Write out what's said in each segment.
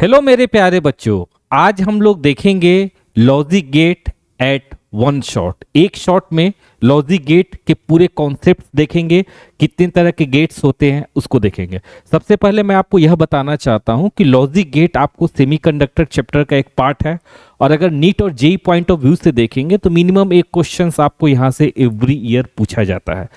hello मेरे प्यारे बच्चों आज हम लोग देखेंगे logic gate at one shot एक शॉट में लॉजिक गेट के पूरे कॉन्सेप्ट देखेंगे कितने तरह के गेट्स होते हैं उसको देखेंगे सबसे पहले मैं आपको यह बताना चाहता हूं कि लॉजिक गेट आपको सेमीकंडक्टर चैप्टर का एक पार्ट है और अगर नीट और जेई पॉइंट ऑफ व्यू से देखेंगे तो मिनिमम एक क्वेश्चन आपको यहाँ से एवरी ईयर पूछा जाता है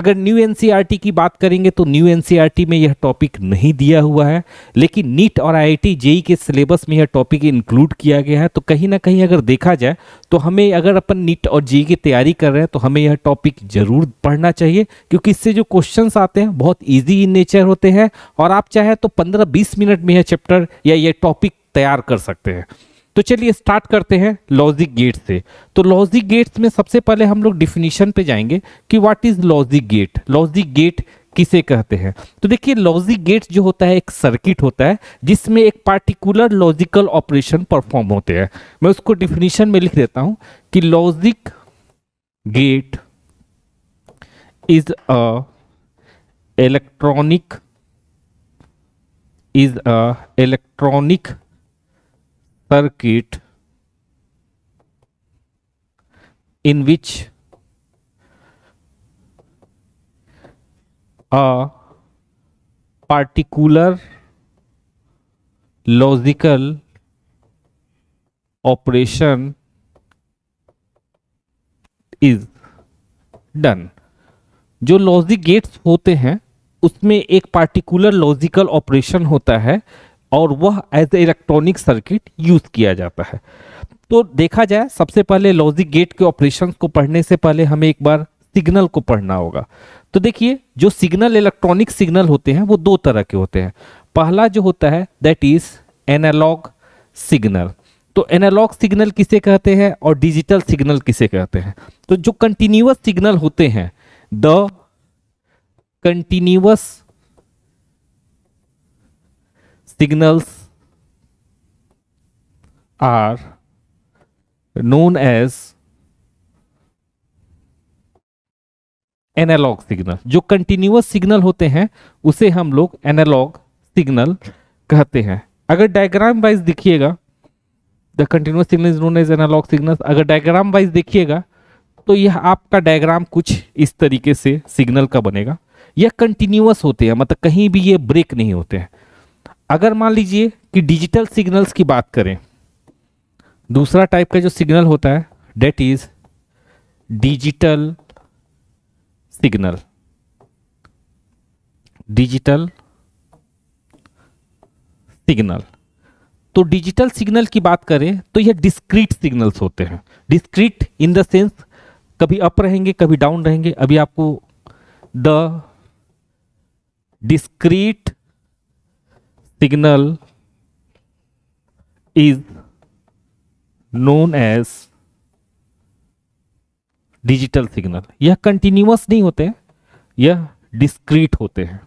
अगर न्यू एन e की बात करेंगे तो न्यू एन e में यह टॉपिक नहीं दिया हुआ है लेकिन नीट और आई जेई के सिलेबस में यह टॉपिक इंक्लूड किया गया है तो कहीं ना कहीं अगर देखा जाए तो हमें अगर अपन नीट और जी की तैयारी कर रहे हैं तो हमें यह टॉपिक जरूर पढ़ना चाहिए क्योंकि इससे जो क्वेश्चन आते हैं बहुत ईजी इन नेचर होते हैं और आप चाहे तो पंद्रह बीस मिनट में यह चैप्टर या यह टॉपिक तैयार कर सकते हैं तो चलिए स्टार्ट करते हैं लॉजिक गेट से तो लॉजिक गेट्स में सबसे पहले हम लोग डिफिनीशन पे जाएंगे कि what is logic gate logic gate किसे कहते हैं तो देखिए लॉजिक गेट जो होता है एक सर्किट होता है जिसमें एक पार्टिकुलर लॉजिकल ऑपरेशन परफॉर्म होते हैं मैं उसको डिफिनीशन में लिख देता हूं कि logic gate is a electronic is a electronic circuit in which a particular logical operation is done जो लॉजिक गेट्स होते हैं उसमें एक पार्टिकुलर लॉजिकल ऑपरेशन होता है और वह as a electronic circuit use किया जाता है तो देखा जाए सबसे पहले लॉजिक गेट के ऑपरेशंस को पढ़ने से पहले हमें एक बार सिग्नल को पढ़ना होगा तो देखिए जो सिग्नल इलेक्ट्रॉनिक सिग्नल होते हैं वो दो तरह के होते हैं पहला जो होता है दैट इज एनालॉग सिग्नल तो एनालॉग सिग्नल किसे कहते हैं और डिजिटल सिग्नल किसे कहते हैं तो जो कंटिन्यूस सिग्नल होते हैं the continuous signals are known as analogue signal जो कंटिन्यूस सिग्नल होते हैं उसे हम लोग एनालॉग सिग्नल कहते हैं अगर डायग्राम वाइज देखिएगा the continuous signal is known as analogue signal अगर डायग्राम वाइज देखिएगा तो यह आपका डायग्राम कुछ इस तरीके से सिग्नल का बनेगा यह कंटिन्यूस होते हैं मतलब कहीं भी ये ब्रेक नहीं होते हैं अगर मान लीजिए कि डिजिटल सिग्नल्स की बात करें दूसरा टाइप का जो सिग्नल होता है that is digital signal digital signal तो डिजिटल सिग्नल की बात करें तो यह डिस्क्रीट सिग्नल्स होते हैं डिस्क्रीट इन द सेंस कभी अप रहेंगे कभी डाउन रहेंगे अभी आपको the discrete signal is known as digital signal यह कंटिन्यूस नहीं होते यह डिस्क्रीट होते हैं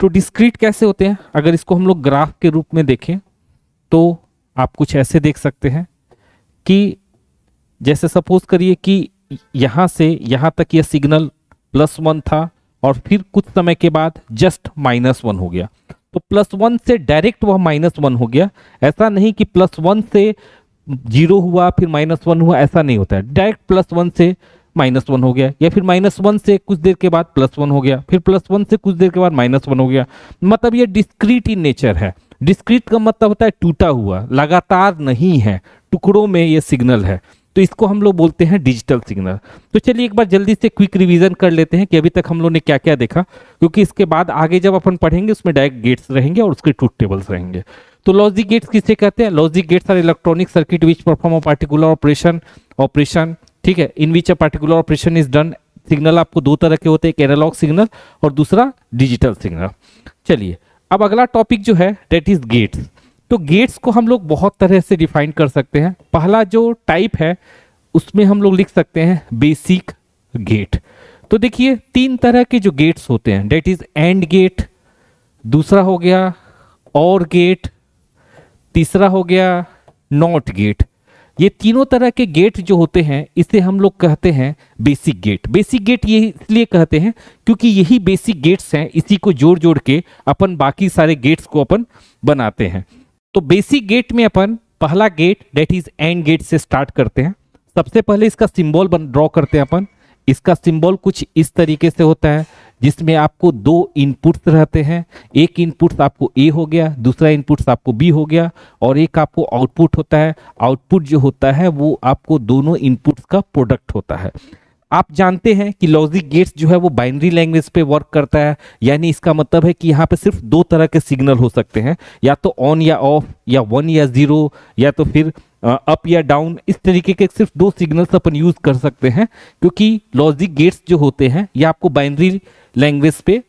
तो डिस्क्रीट कैसे होते हैं अगर इसको हम लोग ग्राफ के रूप में देखें तो आप कुछ ऐसे देख सकते हैं कि जैसे सपोज करिए कि यहाँ से यहाँ तक यह सिग्नल प्लस वन था और फिर कुछ समय के बाद जस्ट माइनस वन हो गया तो प्लस वन से डायरेक्ट वह माइनस वन हो गया ऐसा नहीं कि प्लस वन से जीरो हुआ फिर माइनस वन हुआ ऐसा नहीं होता है डायरेक्ट प्लस वन से माइनस वन हो गया या फिर माइनस वन से कुछ देर के बाद प्लस वन हो गया फिर प्लस वन से कुछ देर के बाद माइनस वन हो गया मतलब ये डिस्क्रीट इन नेचर है डिस्क्रीट का मतलब होता है टूटा हुआ लगातार नहीं है टुकड़ों में ये सिग्नल है तो इसको हम लोग बोलते हैं डिजिटल सिग्नल तो चलिए एक बार जल्दी से क्विक रिवीजन कर लेते हैं कि अभी तक हम लोग ने क्या क्या देखा क्योंकि इसके बाद आगे जब अपन पढ़ेंगे उसमें डायरेक्ट गेट्स रहेंगे और उसके ट्रूथ टेबल्स रहेंगे तो लॉजिक गेट्स किसे कहते हैं logic gates are electronic circuit which perform a particular operation operation ठीक है in which a particular operation is done signal आपको दो तरह के होते हैं एक एनालॉग सिग्नल और दूसरा डिजिटल सिग्नल चलिए अब अगला टॉपिक जो है डेट इज गेट्स तो गेट्स को हम लोग बहुत तरह से डिफाइन कर सकते हैं पहला जो टाइप है उसमें हम लोग लिख सकते हैं बेसिक गेट तो देखिए तीन तरह के जो गेट्स होते हैं डेट इज एंड गेट दूसरा हो गया और गेट तीसरा हो गया नॉट गेट ये तीनों तरह के गेट जो होते हैं इसे हम लोग कहते हैं बेसिक गेट बेसिक गेट ये इसलिए कहते हैं क्योंकि यही बेसिक गेट्स हैं इसी को जोड़ जोड़ के अपन बाकी सारे गेट्स को अपन बनाते हैं तो बेसिक गेट में अपन पहला gate that is AND gate से स्टार्ट करते हैं सबसे पहले इसका सिंबल ड्रॉ करते हैं अपन इसका सिंबल कुछ इस तरीके से होता है जिसमें आपको दो इनपुट्स रहते हैं एक इनपुट्स आपको ए हो गया दूसरा इनपुट्स आपको बी हो गया और एक आपको आउटपुट होता है आउटपुट जो होता है वो आपको दोनों इनपुट्स का प्रोडक्ट होता है आप जानते हैं कि लॉजिक गेट्स जो है वो बाइनरी लैंग्वेज पे वर्क करता है यानी इसका मतलब है कि यहाँ पे सिर्फ दो तरह के सिग्नल हो सकते हैं या तो ऑन या ऑफ या वन या ज़ीरो या तो फिर अप या डाउन इस तरीके के सिर्फ दो सिग्नल्स अपन यूज कर सकते हैं क्योंकि लॉजिक गेट्स जो होते हैं ये आपको बाइनरी लैंग्वेज पे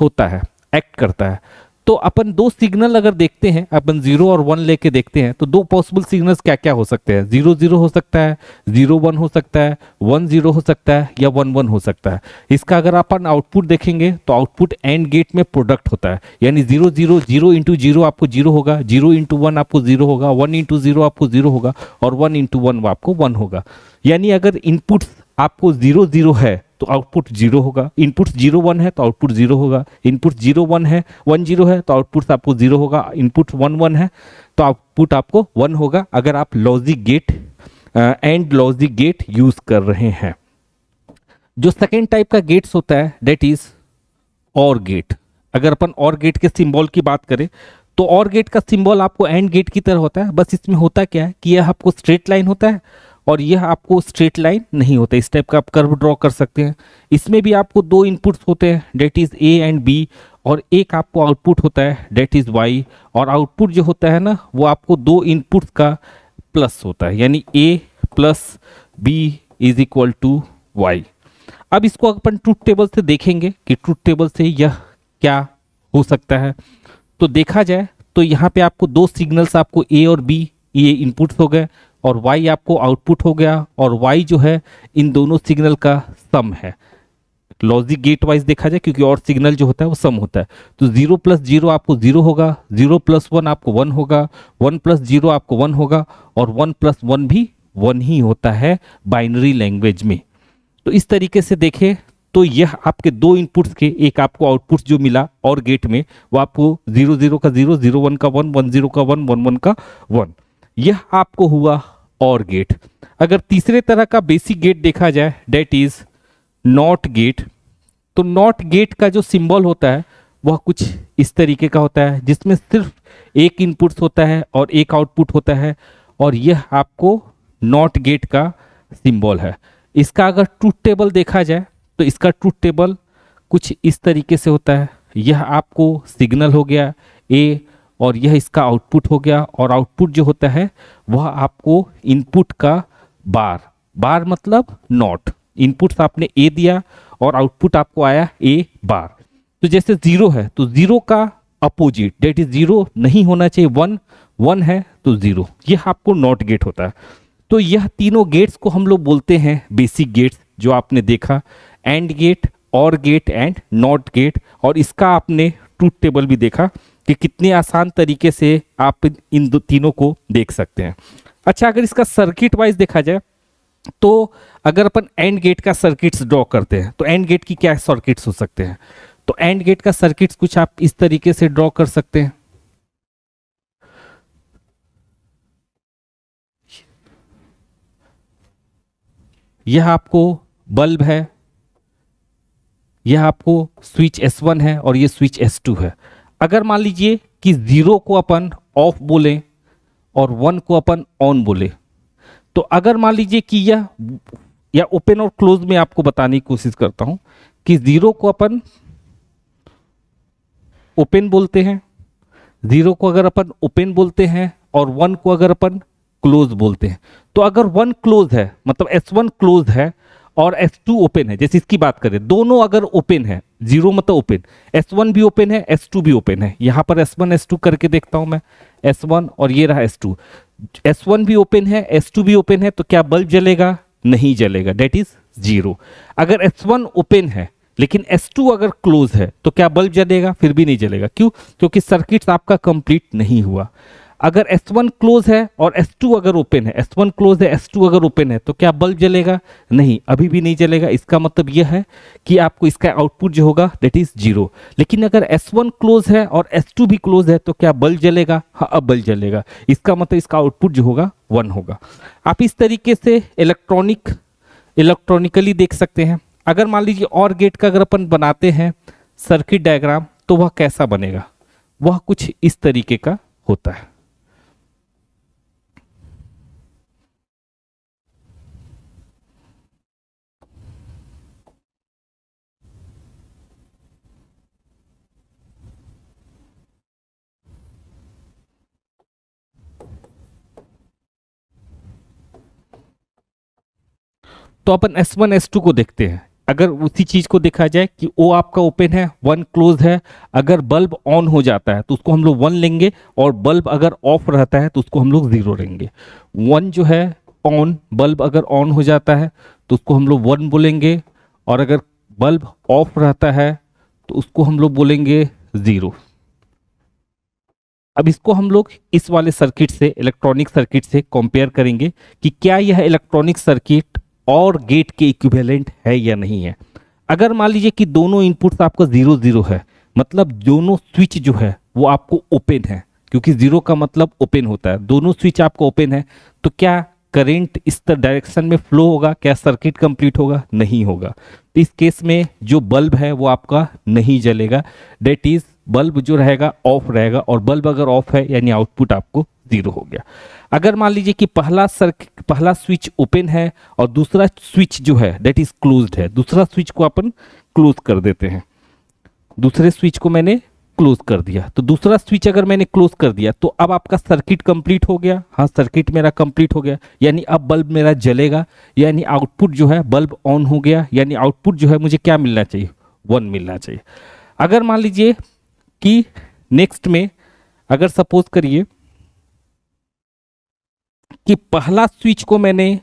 होता है एक्ट करता है तो अपन दो सिग्नल अगर देखते हैं अपन जीरो और वन लेके देखते हैं तो दो पॉसिबल सिग्नल्स क्या क्या हो सकते हैं जीरो जीरो हो सकता है जीरो वन हो सकता है वन जीरो हो सकता है या वन वन हो सकता है इसका अगर अपन आउटपुट देखेंगे तो आउटपुट एंड गेट में प्रोडक्ट होता है यानी zero zero zero into zero आपको जीरो होगा जीरो इंटू वन आपको जीरो होगा वन इंटू जीरो आपको जीरो होगा और वन इंटू वन आपको वन होगा यानी अगर इनपुट्स आपको जीरो जीरो है तो आउटपुट जीरो होगा इनपुट जीरो वन है तो आउटपुट जीरो होगा इनपुट जीरो वन है वन जीरो है तो आउटपुट आपको जीरो होगा इनपुट वन वन है तो आउटपुट आपको वन होगा अगर आप logic gate AND logic gate use कर रहे हैं जो सेकेंड टाइप का गेट्स होता है डेट इज और गेट अगर अपन और गेट के सिंबल की बात करें तो और गेट का सिंबल आपको एंड गेट की तरह होता है बस इसमें होता क्या है कि यह आपको स्ट्रेट लाइन होता है और यह आपको स्ट्रेट लाइन नहीं होता इस टाइप का आप कर्व ड्रॉ कर सकते हैं इसमें भी आपको दो इनपुट्स होते हैं that is A and B और एक आपको आउटपुट होता है डेट इज़ वाई और आउटपुट जो होता है ना वो आपको दो इनपुट्स का प्लस होता है यानी A plus B is equal to Y अब इसको अपन ट्रूथ टेबल से देखेंगे कि ट्रूथ टेबल से यह क्या हो सकता है तो देखा जाए तो यहाँ पे आपको दो सिग्नल्स आपको ए और बी ये इनपुट्स हो गए और y आपको आउटपुट हो गया और y जो है इन दोनों सिग्नल का सम है लॉजिक गेट वाइज देखा जाए क्योंकि और सिग्नल जो होता है वो सम होता है तो जीरो प्लस जीरो आपको जीरो होगा जीरो प्लस वन आपको वन होगा वन प्लस जीरो आपको वन होगा और वन प्लस वन भी वन ही होता है बाइनरी लैंग्वेज में तो इस तरीके से देखें तो यह आपके दो इनपुट्स के एक आपको आउटपुट जो मिला और गेट में वो आपको जीरो जीरो का जीरो जीरो वन का वन वन जीरो का वन वन वन का वन यह आपको हुआ और गेट अगर तीसरे तरह का बेसिक गेट देखा जाए डेट इज नॉट गेट तो नॉट गेट का जो सिंबल होता है वह कुछ इस तरीके का होता है जिसमें सिर्फ एक इनपुट होता है और एक आउटपुट होता है और यह आपको नॉट गेट का सिंबल है इसका अगर ट्रूथ टेबल देखा जाए तो इसका ट्रूथ टेबल कुछ इस तरीके से होता है यह आपको सिग्नल हो गया ए और यह इसका आउटपुट हो गया और आउटपुट जो होता है वह आपको इनपुट का बार बार मतलब नॉट इनपुट्स तो आपने ए दिया और आउटपुट आपको आया ए बार तो जैसे जीरो है तो जीरो का अपोजिट डेट इज जीरो नहीं होना चाहिए वन वन है तो जीरो यह आपको नॉट गेट होता है तो यह तीनों गेट्स को हम लोग बोलते हैं बेसिक गेट्स जो आपने देखा AND gate OR gate and NOT gate और इसका आपने ट्रूथ टेबल भी देखा कि कितने आसान तरीके से आप इन दो तीनों को देख सकते हैं अच्छा अगर इसका सर्किट वाइज देखा जाए तो अगर अपन एंड गेट का सर्किट्स ड्रॉ करते हैं तो एंड गेट की क्या सर्किट्स हो सकते हैं तो एंड गेट का सर्किट्स कुछ आप इस तरीके से ड्रॉ कर सकते हैं यह आपको बल्ब है यह आपको स्विच S1 है और ये स्विच S2 है अगर मान लीजिए कि ज़ीरो को अपन ऑफ बोले और वन को अपन ऑन बोले तो अगर मान लीजिए कि यह या ओपन और क्लोज में आपको बताने की कोशिश करता हूं कि ज़ीरो को अपन ओपन बोलते हैं ज़ीरो को अगर अपन ओपन बोलते हैं और वन को अगर अपन क्लोज बोलते हैं तो अगर वन क्लोज है मतलब एस वन क्लोज है और S2 ओपन है जैसे इसकी बात करें दोनों अगर ओपन है जीरो मतलब ओपन S1 भी ओपन है S2 भी ओपन है यहां पर S1 S2 करके देखता हूं मैं S1 और ये रहा S2 S1 भी ओपन है S2 भी ओपन है तो क्या बल्ब जलेगा नहीं जलेगा डेट इज जीरो अगर S1 ओपन है लेकिन S2 अगर क्लोज है तो क्या बल्ब जलेगा फिर भी नहीं जलेगा क्यों क्योंकि सर्किट आपका कंप्लीट नहीं हुआ अगर S1 क्लोज है और S2 अगर ओपन है S1 क्लोज है S2 अगर ओपन है तो क्या बल्ब जलेगा नहीं अभी भी नहीं जलेगा इसका मतलब यह है कि आपको इसका आउटपुट जो होगा दैट इज जीरो लेकिन अगर S1 क्लोज है और S2 भी क्लोज है तो क्या बल्ब जलेगा हाँ अब बल्ब जलेगा इसका मतलब इसका आउटपुट जो होगा वन होगा आप इस तरीके से इलेक्ट्रॉनिक इलेक्ट्रॉनिकली देख सकते हैं अगर मान लीजिए और गेट का अगर अपन बनाते हैं सर्किट डायग्राम तो वह कैसा बनेगा वह कुछ इस तरीके का होता है तो अपन S1 S2 को देखते हैं अगर उसी चीज़ को देखा जाए कि ओ आपका ओपन है वन क्लोज है अगर बल्ब ऑन हो जाता है तो उसको हम लोग वन लेंगे और बल्ब अगर ऑफ रहता है तो उसको हम लोग ज़ीरो लेंगे वन जो है ऑन बल्ब अगर ऑन हो जाता है तो उसको हम लोग वन बोलेंगे और अगर बल्ब ऑफ रहता है तो उसको हम लोग बोलेंगे ज़ीरो अब इसको हम लोग इस वाले सर्किट से इलेक्ट्रॉनिक सर्किट से कंपेयर करेंगे कि क्या यह इलेक्ट्रॉनिक सर्किट और गेट के इक्विवेलेंट है या नहीं है अगर मान लीजिए कि दोनों इनपुट्स आपका जीरो जीरो है मतलब दोनों स्विच जो है वो आपको ओपन है क्योंकि जीरो का मतलब ओपन होता है दोनों स्विच आपका ओपन है तो क्या करेंट इस डायरेक्शन में फ्लो होगा क्या सर्किट कंप्लीट होगा नहीं होगा तो इस केस में जो बल्ब है वो आपका नहीं जलेगा डेट इज़ बल्ब जो रहेगा ऑफ रहेगा और बल्ब अगर ऑफ है यानी आउटपुट आपको जीरो हो गया अगर मान लीजिए कि पहला सर्किट पहला स्विच ओपन है और दूसरा स्विच जो है दैट इज क्लोज्ड है दूसरा स्विच को अपन क्लोज कर देते हैं दूसरे स्विच को मैंने क्लोज कर दिया तो दूसरा स्विच अगर मैंने क्लोज कर दिया तो अब आपका सर्किट कंप्लीट हो गया हाँ सर्किट मेरा कंप्लीट हो गया यानी अब बल्ब मेरा जलेगा यानी आउटपुट जो है बल्ब ऑन हो गया यानी आउटपुट जो है मुझे क्या मिलना चाहिए वन मिलना चाहिए अगर मान लीजिए कि नेक्स्ट में अगर सपोज करिए कि पहला स्विच को मैंने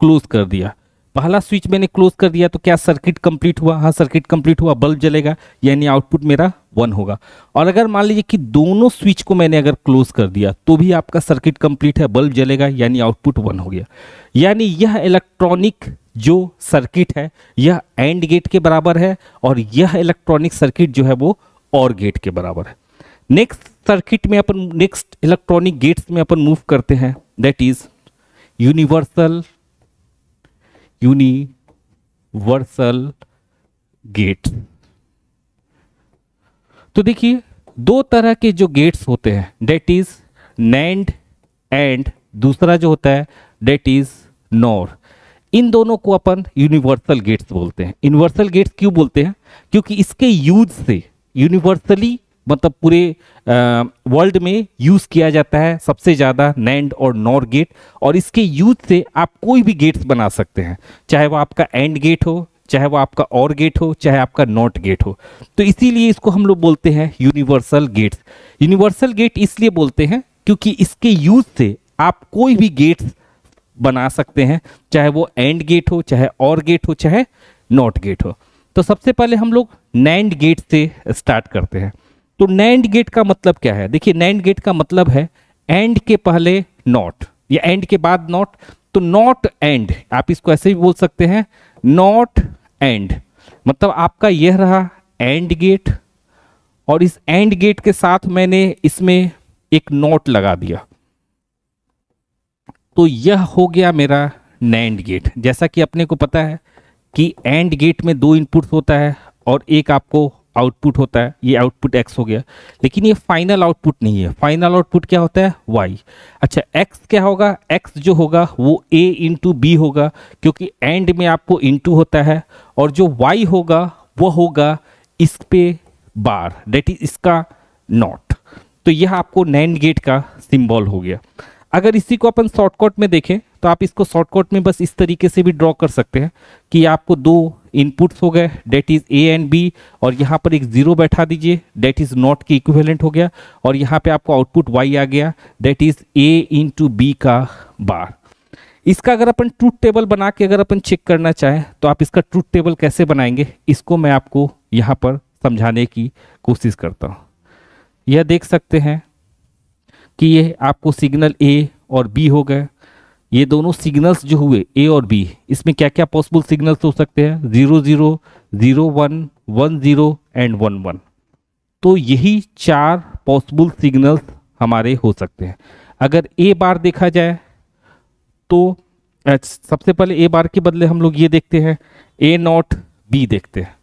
क्लोज कर दिया पहला स्विच मैंने क्लोज कर दिया तो क्या सर्किट कंप्लीट हुआ हाँ सर्किट कंप्लीट हुआ बल्ब जलेगा यानी आउटपुट मेरा वन होगा और अगर मान लीजिए कि दोनों स्विच को मैंने अगर क्लोज कर दिया तो भी आपका सर्किट कंप्लीट है बल्ब जलेगा यानी आउटपुट वन हो गया यानी यह इलेक्ट्रॉनिक जो सर्किट है यह एंड गेट के बराबर है और यह इलेक्ट्रॉनिक सर्किट जो है वो और गेट के बराबर है नेक्स्ट सर्किट में अपन नेक्स्ट इलेक्ट्रॉनिक गेट्स में अपन मूव करते हैं that is universal universal gate तो देखिए दो तरह के जो गेट्स होते हैं डेट इज नैंड एंड दूसरा जो होता है डेट इज नॉर इन दोनों को अपन यूनिवर्सल गेट्स बोलते हैं यूनिवर्सल गेट्स क्यों बोलते हैं क्योंकि इसके यूज से यूनिवर्सली मतलब पूरे वर्ल्ड में यूज़ किया जाता है सबसे ज़्यादा नैंड और नॉर गेट और इसके यूज से आप कोई भी गेट्स बना सकते हैं चाहे वो आपका एंड गेट हो चाहे वो आपका और गेट हो चाहे आपका नॉट गेट हो तो इसीलिए इसको हम लोग बोलते हैं यूनिवर्सल गेट्स यूनिवर्सल गेट इसलिए बोलते हैं क्योंकि इसके यूज से आप कोई भी गेट्स बना सकते हैं चाहे वो एंड गेट हो चाहे और गेट हो चाहे नॉट गेट हो तो सबसे पहले हम लोग नैंड गेट से स्टार्ट करते हैं तो नैंड गेट का मतलब क्या है देखिए नैंड गेट का मतलब है एंड के पहले नॉट या एंड के बाद नॉट तो नॉट एंड आप इसको ऐसे भी बोल सकते हैं नॉट एंड मतलब आपका यह रहा एंड गेट और इस एंड गेट के साथ मैंने इसमें एक नॉट लगा दिया तो यह हो गया मेरा नैंड गेट जैसा कि अपने को पता है कि एंड गेट में दो इनपुट्स होता है और एक आपको आउटपुट होता है ये आउटपुट एक्स हो गया लेकिन ये फाइनल आउटपुट नहीं है फाइनल आउटपुट क्या होता है वाई अच्छा एक्स क्या होगा एक्स जो होगा वो ए इंटू बी होगा क्योंकि एंड में आपको इंटू होता है और जो वाई होगा वह होगा इस पे बार डेट इज इसका नॉट तो यह आपको नैंड गेट का सिम्बॉल हो गया अगर इसी को अपन शॉर्टकट में देखें तो आप इसको शॉर्टकट में बस इस तरीके से भी ड्रॉ कर सकते हैं कि आपको दो इनपुट्स हो गए that is A and B और यहाँ पर एक ज़ीरो बैठा दीजिए डेट इज़ नॉट के इक्विवेलेंट हो गया और यहाँ पे आपको आउटपुट वाई आ गया that is A into B का बार इसका अगर अपन ट्रूथ टेबल बना के अगर अपन चेक करना चाहें तो आप इसका ट्रूथ टेबल कैसे बनाएंगे इसको मैं आपको यहाँ पर समझाने की कोशिश करता हूँ यह देख सकते हैं कि ये आपको सिग्नल ए और बी हो गए ये दोनों सिग्नल्स जो हुए ए और बी इसमें क्या क्या पॉसिबल सिग्नल्स हो सकते हैं zero zero zero one one zero and one one तो यही चार पॉसिबल सिग्नल्स हमारे हो सकते हैं अगर ए बार देखा जाए तो सबसे पहले ए बार के बदले हम लोग ये देखते हैं ए नॉट बी देखते हैं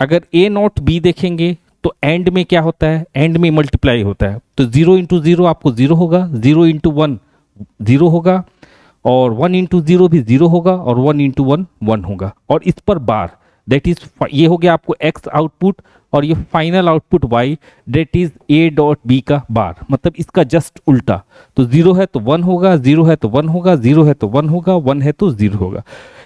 अगर ए नॉट बी देखेंगे तो एंड में क्या होता है एंड में मल्टीप्लाई होता है तो जीरो इंटू जीरो आपको जीरो होगा जीरो इंटू वन ज़ीरो होगा और वन इंटू ज़ीरो भी ज़ीरो होगा और वन इंटू वन वन होगा और इस पर बार डेट इज़ ये हो गया आपको एक्स आउटपुट और ये final output Y that is A dot B का बार मतलब इसका जस्ट उल्टा तो ज़ीरो है तो वन होगा ज़ीरो है तो वन होगा ज़ीरो है तो वन होगा वन है तो ज़ीरो होगा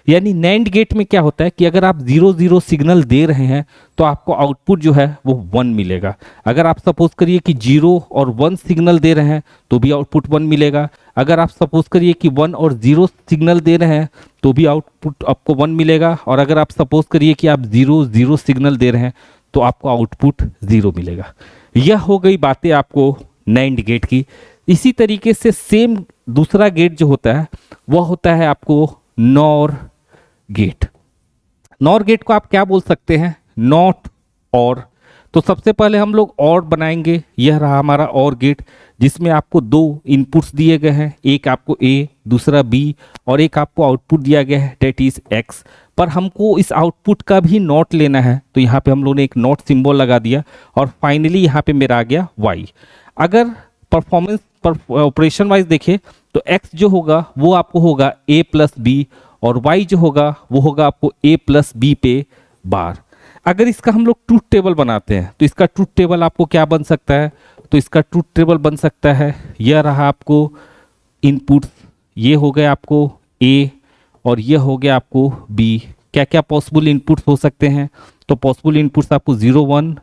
यानी नैंड गेट में क्या होता है कि अगर आप जीरो जीरो सिग्नल दे रहे हैं तो आपको आउटपुट जो है वो वन मिलेगा अगर आप सपोज करिए कि जीरो और वन सिग्नल दे रहे हैं तो भी आउटपुट वन मिलेगा अगर आप सपोज करिए कि वन और जीरो सिग्नल दे रहे हैं तो भी आउटपुट आपको वन मिलेगा और अगर आप सपोज करिए कि आप जीरो जीरो सिग्नल दे रहे हैं तो आपको आउटपुट ज़ीरो मिलेगा यह हो गई बातें आपको नैंड गेट की इसी तरीके से सेम दूसरा गेट जो होता है वह होता है आपको नॉर गेट नॉर गेट को आप क्या बोल सकते हैं नॉट और तो सबसे पहले हम लोग और बनाएंगे यह रहा हमारा और गेट जिसमें आपको दो इनपुट्स दिए गए हैं एक आपको ए दूसरा बी और एक आपको आउटपुट दिया गया है डेट इज़ एक्स पर हमको इस आउटपुट का भी नॉट लेना है तो यहाँ पे हम लोगों ने एक नॉट सिंबल लगा दिया और फाइनली यहाँ पे मेरा आ गया वाई अगर परफॉर्मेंस ऑपरेशन वाइज देखें तो एक्स जो होगा वो आपको होगा ए प्लस बी और वाई जो होगा वो होगा आपको ए प्लस बी पे बार अगर इसका हम लोग ट्रूथ टेबल बनाते हैं तो इसका ट्रूथ टेबल आपको क्या बन सकता है तो इसका ट्रूथ टेबल बन सकता है यह रहा आपको इनपुट ये हो गया आपको ए और यह हो गया आपको बी क्या क्या पॉसिबल इनपुट्स हो सकते हैं तो पॉसिबल इनपुट्स आपको zero one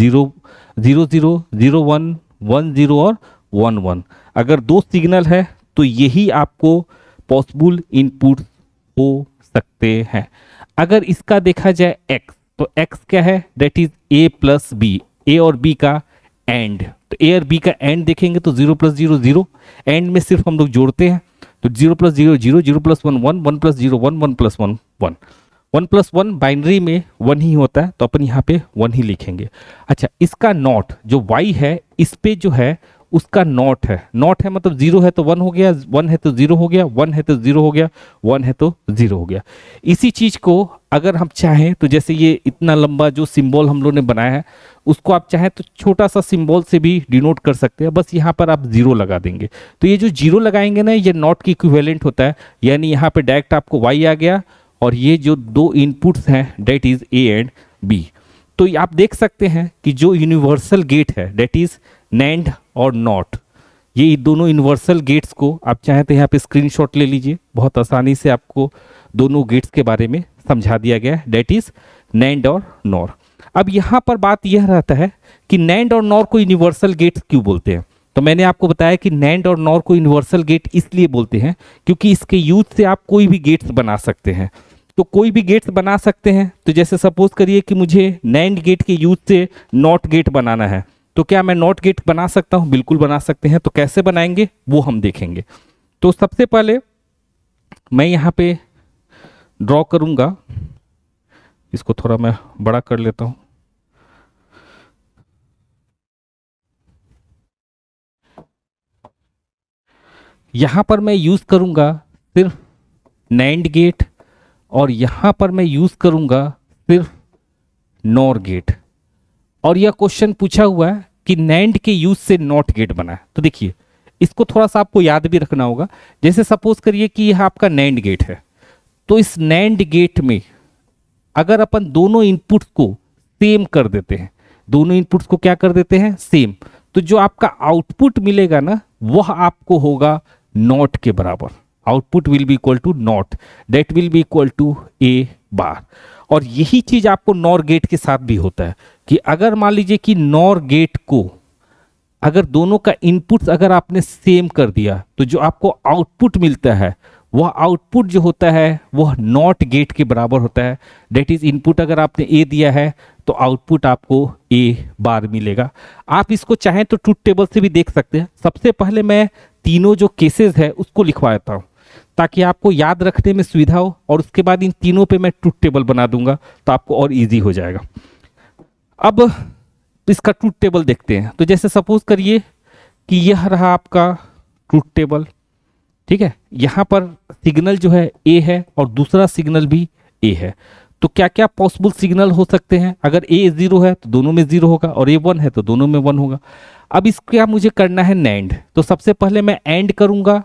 zero zero zero zero one one zero और वन वन अगर दो सिग्नल है तो यही आपको पॉसिबल इनपुट हो सकते हैं अगर इसका देखा जाए एक्स तो एक्स क्या है that is A plus B A और बी का एंड तो ए और बी का एंड देखेंगे तो zero plus zero zero AND में सिर्फ हम लोग जोड़ते हैं तो zero plus zero zero zero plus one one one plus zero one one plus one one one plus one binary में वन ही होता है तो अपन यहाँ पे वन ही लिखेंगे अच्छा इसका नॉट जो वाई है इस पे जो है उसका नॉट है नॉट है मतलब जीरो है तो वन हो गया वन है तो जीरो हो गया वन है तो जीरो हो गया वन है तो जीरो हो गया इसी चीज को अगर हम चाहें तो जैसे ये इतना लंबा जो सिंबल हम लोग ने बनाया है उसको आप चाहें तो छोटा सा सिंबल से भी डिनोट कर सकते हैं बस यहाँ पर आप जीरो लगा देंगे तो ये जो जीरो लगाएंगे ना ये नॉट की इक्विवेलेंट होता है यानी यहाँ पर डायरेक्ट आपको वाई आ गया और ये जो दो इनपुट्स हैं that is A and B तो आप देख सकते हैं कि जो यूनिवर्सल गेट है डेट इज नैंड और नॉट ये दोनों यूनिवर्सल गेट्स को आप चाहें तो यहाँ पे स्क्रीनशॉट ले लीजिए बहुत आसानी से आपको दोनों गेट्स के बारे में समझा दिया गया है डेट इज़ नैंड और नॉर अब यहाँ पर बात यह रहता है कि नैंड और नॉर को यूनिवर्सल गेट्स क्यों बोलते हैं तो मैंने आपको बताया कि नैंड और नॉर को यूनिवर्सल गेट इसलिए बोलते हैं क्योंकि इसके यूज से आप कोई भी गेट्स बना सकते हैं तो कोई भी गेट्स बना सकते हैं तो जैसे सपोज करिए कि मुझे नैंड गेट के यूज से नॉट गेट बनाना है तो क्या मैं नॉट गेट बना सकता हूं बिल्कुल बना सकते हैं तो कैसे बनाएंगे वो हम देखेंगे तो सबसे पहले मैं यहां पे ड्रॉ करूंगा इसको थोड़ा मैं बड़ा कर लेता हूं यहां पर मैं यूज़ करूंगा सिर्फ नैंड गेट और यहां पर मैं यूज़ करूंगा सिर्फ नॉर गेट और यह क्वेश्चन पूछा हुआ है कि नैंड के यूज से नॉट गेट बना है तो देखिए इसको थोड़ा सा आपको याद भी रखना होगा जैसे सपोज करिए कि यह आपका नैंड गेट है तो इस नैंड गेट में अगर अपन दोनों इनपुट को सेम कर देते हैं दोनों इनपुट्स को क्या कर देते हैं सेम तो जो आपका आउटपुट मिलेगा ना वह आपको होगा नॉट के बराबर output will be equal to NOT that will be equal to A bar और यही चीज आपको नॉर गेट के साथ भी होता है कि अगर मान लीजिए कि नॉर गेट को अगर दोनों का इनपुट्स अगर आपने सेम कर दिया तो जो आपको आउटपुट मिलता है वह आउटपुट जो होता है वह नॉट गेट के बराबर होता है डेट इज़ इनपुट अगर आपने ए दिया है तो आउटपुट आपको ए बार मिलेगा आप इसको चाहें तो ट्रूथ टेबल से भी देख सकते हैं सबसे पहले मैं तीनों जो केसेस है उसको लिखवाता हूँ ताकि आपको याद रखने में सुविधा हो और उसके बाद इन तीनों पे मैं ट्रूथ टेबल बना दूंगा तो आपको और इजी हो जाएगा अब इसका ट्रूथ टेबल देखते हैं तो जैसे सपोज करिए कि यह रहा आपका ट्रूथ टेबल ठीक है यहाँ पर सिग्नल जो है ए है और दूसरा सिग्नल भी ए है तो क्या क्या पॉसिबल सिग्नल हो सकते हैं अगर ए जीरो है तो दोनों में जीरो होगा और ए वन है तो दोनों में वन होगा अब इसका मुझे करना है नैंड तो सबसे पहले मैं एंड करूंगा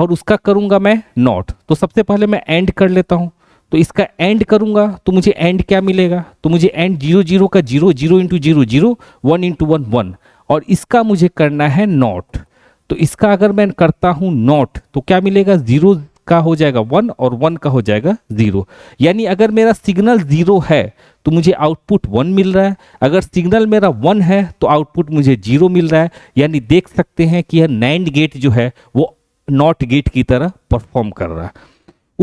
और उसका करूँगा मैं नॉट तो सबसे पहले मैं एंड कर लेता हूँ तो इसका एंड करूँगा तो मुझे एंड क्या मिलेगा तो मुझे एंड जीरो जीरो का zero zero into zero zero one into one one और इसका मुझे करना है नॉट तो इसका अगर मैं करता हूँ नॉट तो क्या मिलेगा जीरो का हो जाएगा वन और वन का हो जाएगा जीरो यानी अगर मेरा सिग्नल जीरो है तो मुझे आउटपुट वन मिल रहा है अगर सिग्नल मेरा वन है तो आउटपुट मुझे जीरो मिल रहा है यानी देख सकते हैं कि यह नाइन गेट जो है वो नॉट गेट की तरह परफॉर्म कर रहा है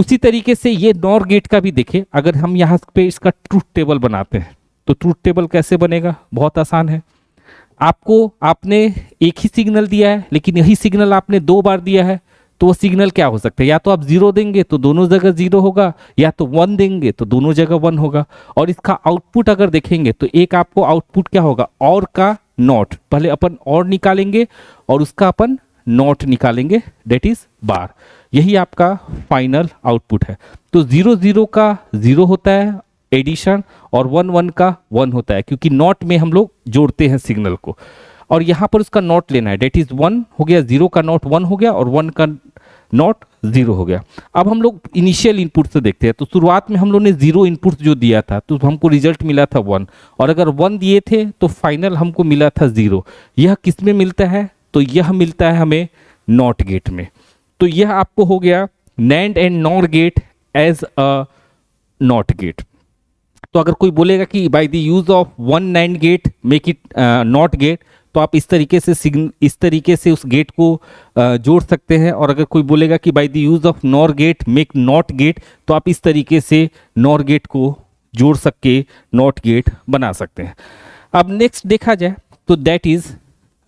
उसी तरीके से ये नॉर गेट का भी देखें अगर हम यहाँ पे इसका ट्रूथ टेबल बनाते हैं तो ट्रूथ टेबल कैसे बनेगा बहुत आसान है आपको आपने एक ही सिग्नल दिया है लेकिन यही सिग्नल आपने दो बार दिया है तो वो सिग्नल क्या हो सकता है या तो आप जीरो देंगे तो दोनों जगह जीरो होगा या तो वन देंगे तो दोनों जगह वन होगा और इसका आउटपुट अगर देखेंगे तो एक आपको आउटपुट क्या होगा और का नॉट पहले अपन और निकालेंगे और उसका अपन नॉट निकालेंगे डेट इज बार यही आपका फाइनल आउटपुट है तो जीरो जीरो का जीरो होता है एडिशन और वन वन का वन होता है क्योंकि नॉट में हम लोग जोड़ते हैं सिग्नल को और यहाँ पर उसका नॉट लेना है डेट इज वन हो गया जीरो का नॉट वन हो गया और वन का नॉट जीरो हो गया अब हम लोग इनिशियल इनपुट से देखते हैं तो शुरुआत में हम लोग ने जीरो इनपुट जो दिया था तो हमको रिजल्ट मिला था वन और अगर वन दिए थे तो फाइनल हमको मिला था जीरो यह किस में मिलता है तो यह मिलता है हमें नॉट गेट में तो यह आपको हो गया NAND and NOR gate as a NOT gate तो अगर कोई बोलेगा कि by the use of one NAND gate make it uh, NOT gate तो आप इस तरीके से इस तरीके से उस गेट को uh, जोड़ सकते हैं और अगर कोई बोलेगा कि by the use of NOR gate make NOT gate तो आप इस तरीके से नॉर गेट को जोड़ सक के नॉट गेट बना सकते हैं अब नेक्स्ट देखा जाए तो दैट इज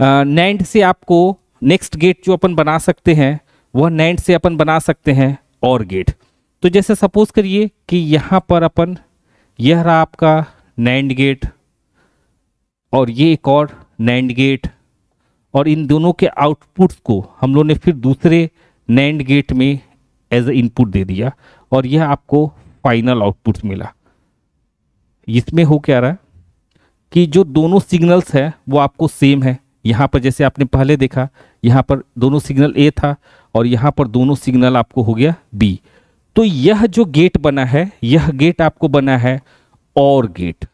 नैंड से आपको नेक्स्ट गेट जो अपन बना सकते हैं वह नैंड से अपन बना सकते हैं और गेट तो जैसे सपोज करिए कि यहाँ पर अपन यह रहा आपका नैंड गेट और ये एक और नैंड गेट और इन दोनों के आउटपुट्स को हम लोगों ने फिर दूसरे नैंड गेट में एज ए इनपुट दे दिया और यह आपको फाइनल आउटपुट मिला इसमें हो क्या रहा है कि जो दोनों सिग्नल्स हैं वो आपको सेम है यहाँ पर जैसे आपने पहले देखा यहाँ पर दोनों सिग्नल ए था और यहाँ पर दोनों सिग्नल आपको हो गया बी तो यह जो गेट बना है यह गेट आपको बना है और गेट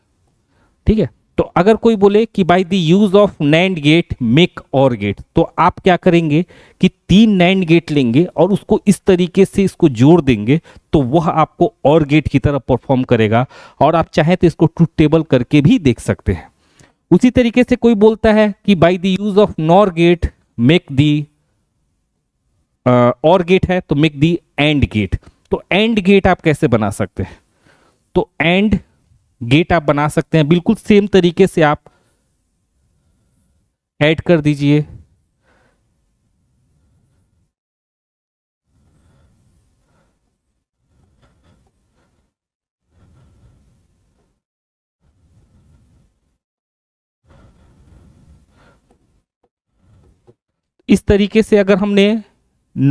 ठीक है तो अगर कोई बोले कि by the use of NAND gate make OR gate तो आप क्या करेंगे कि तीन नैंड गेट लेंगे और उसको इस तरीके से इसको जोड़ देंगे तो वह आपको और गेट की तरह परफॉर्म करेगा और आप चाहें तो इसको ट्रूथ टेबल करके भी देख सकते हैं उसी तरीके से कोई बोलता है कि by the use of NOR gate make the OR gate है तो मेक दी एंड गेट तो एंड गेट आप कैसे बना सकते हैं तो एंड गेट आप बना सकते हैं बिल्कुल सेम तरीके से आप ऐड कर दीजिए इस तरीके से अगर हमने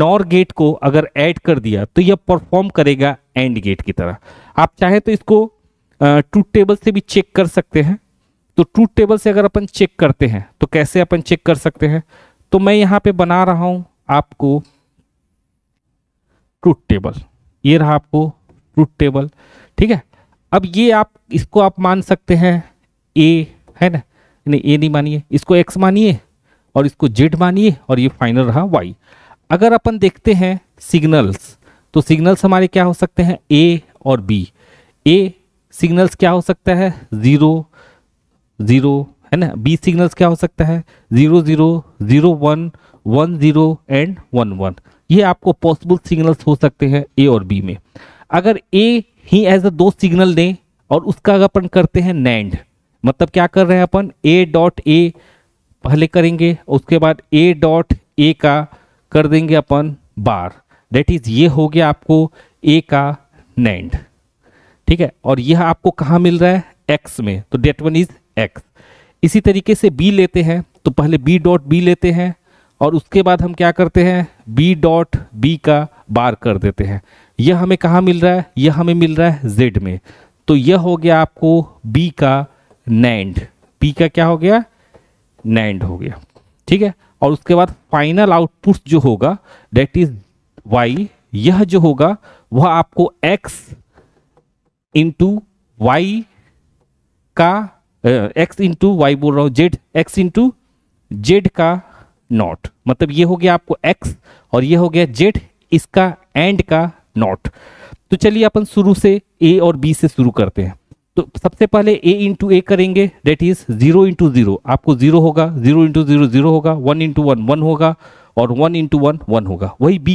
नॉर गेट को अगर ऐड कर दिया तो यह परफॉर्म करेगा एंड गेट की तरह आप चाहें तो इसको ट्रूथ टेबल से भी चेक कर सकते हैं तो ट्रूथ टेबल से अगर अपन चेक करते हैं तो कैसे अपन चेक कर सकते हैं तो मैं यहाँ पे बना रहा हूं आपको ट्रूथ टेबल ये रहा आपको ट्रूथ टेबल ठीक है अब ये आप इसको आप मान सकते हैं ए है ना नहीं ए नहीं मानिए इसको एक्स मानिए और इसको जेड मानिए और ये फाइनल रहा वाई अगर अपन देखते हैं सिग्नल्स तो सिग्नल्स हमारे क्या हो सकते हैं ए और बी ए सिग्नल्स क्या हो सकता है ज़ीरो ज़ीरो है ना बी सिग्नल्स क्या हो सकता है zero zero zero one one zero and one one ये आपको पॉसिबल सिग्नल्स हो सकते हैं ए और बी में अगर ए ही एज अ दो सिग्नल दें और उसका अगर अपन करते हैं नैंड मतलब क्या कर रहे हैं अपन ए डॉट ए पहले करेंगे उसके बाद ए डॉट ए का कर देंगे अपन बार डेट इज ये हो गया आपको ए का नैंड ठीक है और यह आपको कहाँ मिल रहा है एक्स में तो डेट वन इज एक्स इसी तरीके से बी लेते हैं तो पहले बी डॉट बी लेते हैं और उसके बाद हम क्या करते हैं बी डॉट बी का बार कर देते हैं यह हमें कहाँ मिल रहा है यह हमें मिल रहा है जेड में तो यह हो गया आपको बी का नैंड बी का क्या हो गया नैंड हो गया ठीक है और उसके बाद फाइनल आउटपुट जो होगा डेट इज वाई यह जो होगा वह आपको एक्स इंटू वाई का एक्स इंटू वाई बोल रहा हूं जेड एक्स इंटू जेड का नॉट मतलब ये हो गया आपको एक्स और ये हो गया जेड इसका एंड का नॉट तो चलिए अपन शुरू से ए और बी से शुरू करते हैं तो सबसे पहले ए इंटू ए करेंगे that is zero into zero आपको जीरो होगा जीरो इंटू जीरो जीरो होगा वन इंटू वन वन होगा और वन इंटू वन वन होगा वही बी